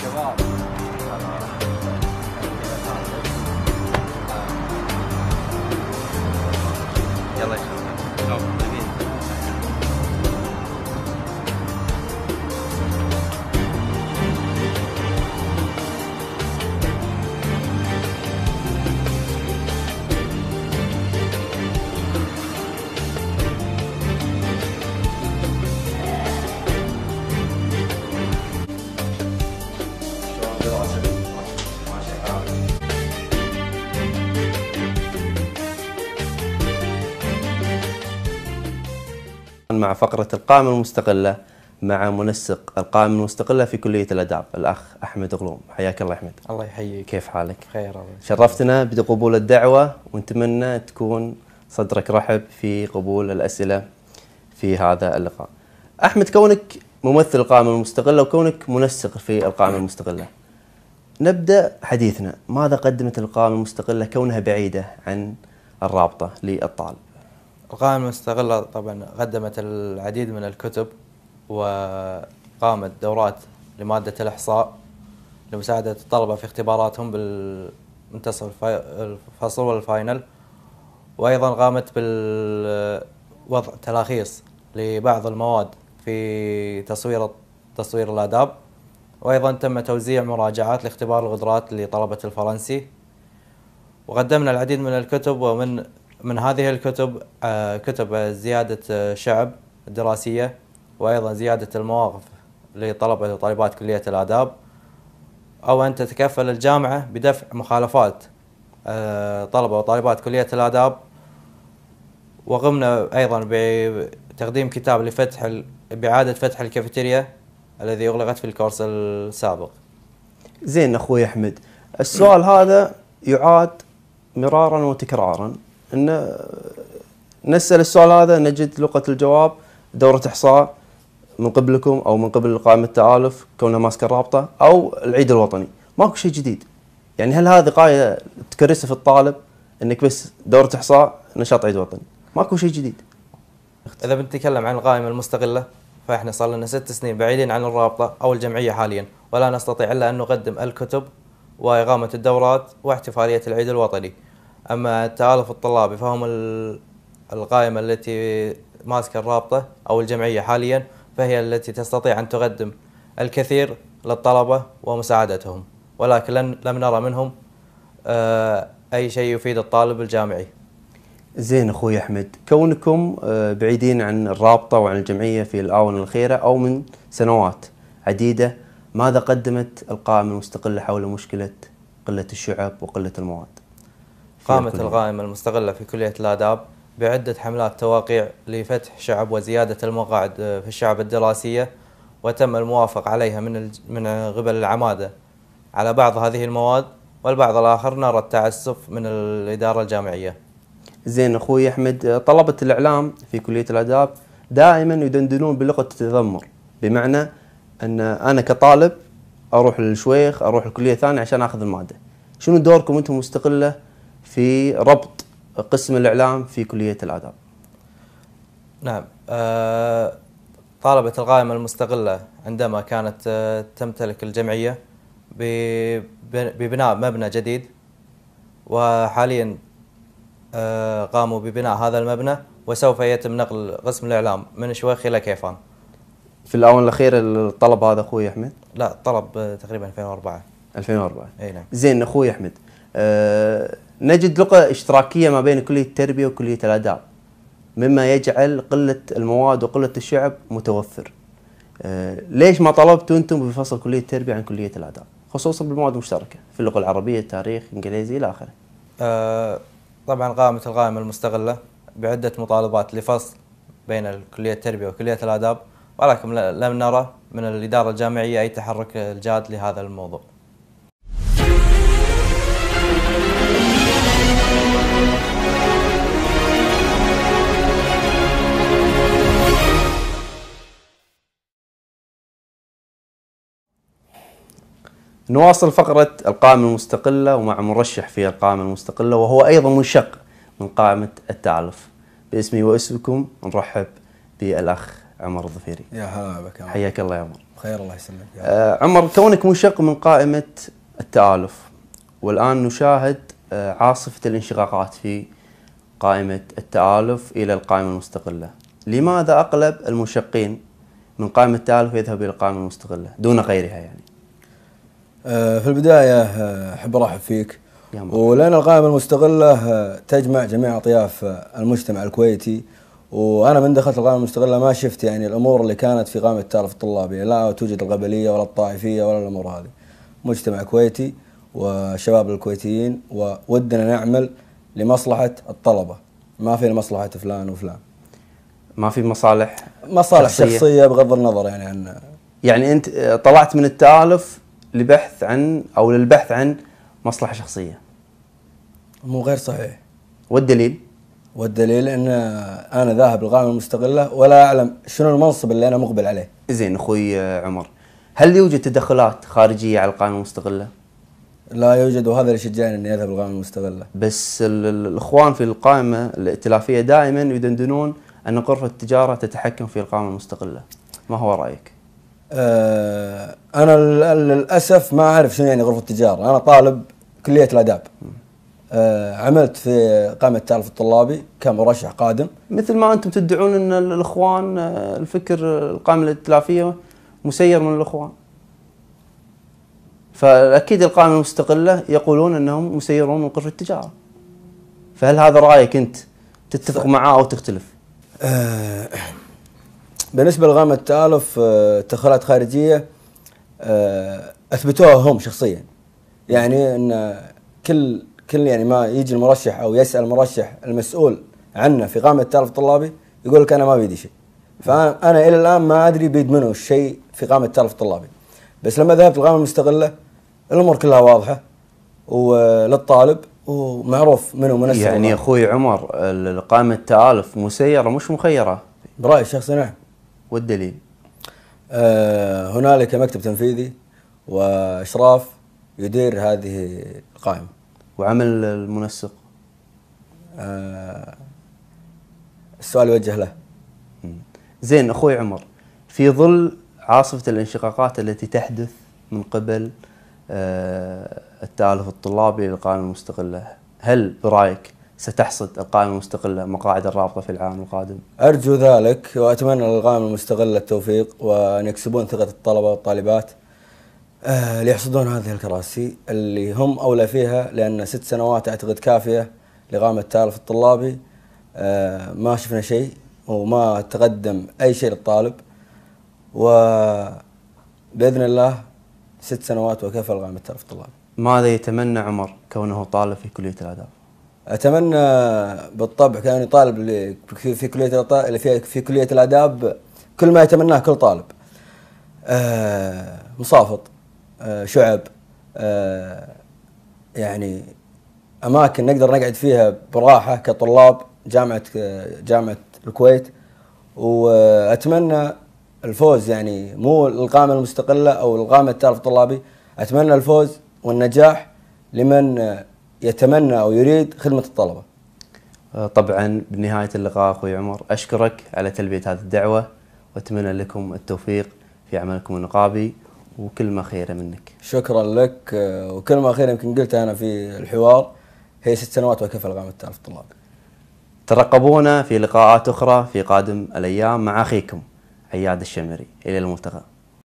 别闹！مع فقرة القائمة المستقلة مع منسق القائمة المستقلة في كلية الآداب الأخ أحمد غلوم حياك الله أحمد الله يحييك كيف حالك؟ بخير الله شرفتنا بقبول الدعوة ونتمنى تكون صدرك رحب في قبول الأسئلة في هذا اللقاء أحمد كونك ممثل القائمة المستقلة وكونك منسق في القائمة المستقلة نبدأ حديثنا ماذا قدمت القائمة المستقلة كونها بعيدة عن الرابطة للطالب القائمة المستغلة طبعا قدمت العديد من الكتب وقامت دورات لمادة الإحصاء لمساعدة الطلبة في اختباراتهم بالمنتصف الفصل والفاينل وأيضا قامت بوضع تلاخيص لبعض المواد في تصوير تصوير الآداب وأيضا تم توزيع مراجعات لاختبار القدرات لطلبة الفرنسي وقدمنا العديد من الكتب ومن من هذه الكتب آه، كتب زيادة آه، شعب الدراسية وأيضا زيادة المواقف لطلبة وطالبات كلية الآداب أو أن تتكفل الجامعة بدفع مخالفات آه، طلبة وطالبات كلية الآداب وقمنا أيضا بتقديم كتاب لفتح بإعادة فتح الكافيتيريا الذي أغلقت في الكورس السابق زين أخوي أحمد السؤال هذا يعاد مرارا وتكرارا ان نسال السؤال هذا نجد لقه الجواب دوره احصاء من قبلكم او من قبل قائمه التالف كونها ماسكه الرابطه او العيد الوطني ماكو شيء جديد يعني هل هذه قايه تكرسها في الطالب انك بس دوره احصاء نشاط عيد وطني ماكو شيء جديد اذا بنتكلم عن القائمه المستقله فاحنا صار لنا ست سنين بعيدين عن الرابطه او الجمعيه حاليا ولا نستطيع الا ان نقدم الكتب واقامه الدورات واحتفاليه العيد الوطني اما التالف الطلابي فهم القائمه التي ماسكه الرابطه او الجمعيه حاليا فهي التي تستطيع ان تقدم الكثير للطلبه ومساعدتهم ولكن لم نرى منهم آه، اي شيء يفيد الطالب الجامعي. زين اخوي احمد، كونكم آه، بعيدين عن الرابطه وعن الجمعيه في الاونه الاخيره او من سنوات عديده، ماذا قدمت القائمه المستقله حول مشكله قله الشعب وقله المواد؟ قامت القائمة المستقلة في كلية الآداب بعدة حملات تواقيع لفتح شعب وزيادة المقاعد في الشعب الدراسية وتم الموافق عليها من من قبل العمادة على بعض هذه المواد والبعض الآخر نرى التعسف من الإدارة الجامعية زين أخوي أحمد طلبة الإعلام في كلية الآداب دائما يدندنون بلغة التذمر بمعنى أن أنا كطالب أروح للشويخ أروح لكلية ثانية عشان أخذ المادة شنو دوركم أنتم مستقلة في ربط قسم الإعلام في كلية الآداب نعم آه، طالبت القائمة المستقلة عندما كانت آه، تمتلك الجمعية ببناء مبنى جديد وحاليا آه، قاموا ببناء هذا المبنى وسوف يتم نقل قسم الإعلام من شويخ إلى كيفان في الآونة الأخيرة الطلب هذا أخوي أحمد؟ لا الطلب تقريبا 2004 2004 أي نعم زين أخوي أحمد أه نجد لغة اشتراكية ما بين كلية التربية وكلية الآداب مما يجعل قلة المواد وقلة الشعب متوفر آه، ليش ما طلبتوا أنتم بفصل كلية التربية عن كلية الآداب خصوصا بالمواد المشتركة في اللغة العربية التاريخ الإنجليزي إلى آخره أه طبعا قائمة القائمة المستغلة بعدة مطالبات لفصل بين كلية التربية وكلية الآداب ولكن لم نرى من الإدارة الجامعية أي تحرك جاد لهذا الموضوع نواصل فقرة القائمة المستقلة ومع مرشح في القائمة المستقلة وهو أيضا منشق من قائمة التعلف باسمي واسمكم نرحب بالأخ عمر الظفيري يا هلا بك عمر حياك الله يا عمر خير الله يسلمك يا آه عمر كونك منشق من قائمة التآلف والآن نشاهد آه عاصفة الانشقاقات في قائمة التآلف إلى القائمة المستقلة لماذا أغلب المنشقين من قائمة التآلف يذهب إلى القائمة المستقلة دون غيرها يعني آه، في البداية آه، أحب أرحب فيك ولأن القائمة المستغلة آه، تجمع جميع أطياف المجتمع الكويتي وأنا من دخلت القائمة المستغلة ما شفت يعني الأمور اللي كانت في قائمة التالف الطلابي لا توجد القبلية ولا الطائفية ولا الأمور هذه مجتمع كويتي وشباب الكويتيين وودنا نعمل لمصلحة الطلبة ما في مصلحة فلان وفلان ما في مصالح مصالح شخصية, شخصية بغض النظر يعني عن يعني أنت طلعت من التالف لبحث عن او للبحث عن مصلحه شخصيه. مو غير صحيح. والدليل؟ والدليل ان انا ذاهب للقائمه المستقله ولا اعلم شنو المنصب اللي انا مقبل عليه. زين اخوي عمر، هل يوجد تدخلات خارجيه على القائمه المستقله؟ لا يوجد وهذا اللي شجعني اني اذهب للقائمه المستقله. بس الاخوان في القائمه الائتلافيه دائما يدندنون ان غرفه التجاره تتحكم في القائمه المستقله. ما هو رايك؟ آه انا للاسف ما اعرف شنو يعني غرفه تجاره انا طالب كليه الاداب آه عملت في قائمه التالف الطلابي كمرشح قادم مثل ما انتم تدعون ان الاخوان آه، الفكر القائمه الائتلافيه مسير من الاخوان فاكيد القائمه المستقله يقولون انهم مسيرون من غرفه التجاره فهل هذا رايك انت تتفق معاه او تختلف؟ آه، بالنسبه لغامه التالف آه، تدخلات خارجيه آه، اثبتوها هم شخصيا يعني ان كل كل يعني ما يجي المرشح او يسال المرشح المسؤول عنه في غامه التالف الطلابي يقول لك انا ما بيدي شيء فانا الى الان ما ادري بيد منه الشيء في غامه التالف الطلابي بس لما ذهبت الغامه المستقله الامور كلها واضحه وللطالب ومعروف منه منسق يعني اخوي عمر القائمه التالف مسيره مش مخيره برايي الشخصي نعم والدليل أه هنالك مكتب تنفيذي واشراف يدير هذه القائمه وعمل المنسق أه السؤال يوجه له زين اخوي عمر في ظل عاصفه الانشقاقات التي تحدث من قبل أه التالف الطلابي للقائمه المستقله هل برايك ستحصد القائمة المستقلة مقاعد الرابطة في العام القادم أرجو ذلك وأتمنى للقائمة المستقلة التوفيق وأن يكسبون ثقة الطلبة والطالبات آه، ليحصدون هذه الكراسي اللي هم أولى فيها لأن ست سنوات أعتقد كافية لقائمة التالف الطلابي آه، ما شفنا شيء وما تقدم أي شيء للطالب وبإذن الله ست سنوات وكفى لقامة التالف الطلابي ماذا يتمنى عمر كونه طالب في كلية الآداب؟ اتمنى بالطبع كان طالب في كليه في كليه الاداب كل ما يتمناه كل طالب آه، مصافط آه، شعب آه، يعني اماكن نقدر نقعد فيها براحه كطلاب جامعه جامعه الكويت واتمنى الفوز يعني مو القامه المستقله او القامه التالف الطلابي اتمنى الفوز والنجاح لمن يتمنى أو يريد خدمة الطلبة آه، طبعا بنهاية اللقاء أخوي عمر أشكرك على تلبية هذه الدعوة وأتمنى لكم التوفيق في عملكم النقابي وكل ما خيرة منك شكرا لك آه، وكل ما خيرة يمكن قلتها أنا في الحوار هي ست سنوات وكفى الغام التعرف الطلاب ترقبونا في لقاءات أخرى في قادم الأيام مع أخيكم عياد الشمري إلى الملتقى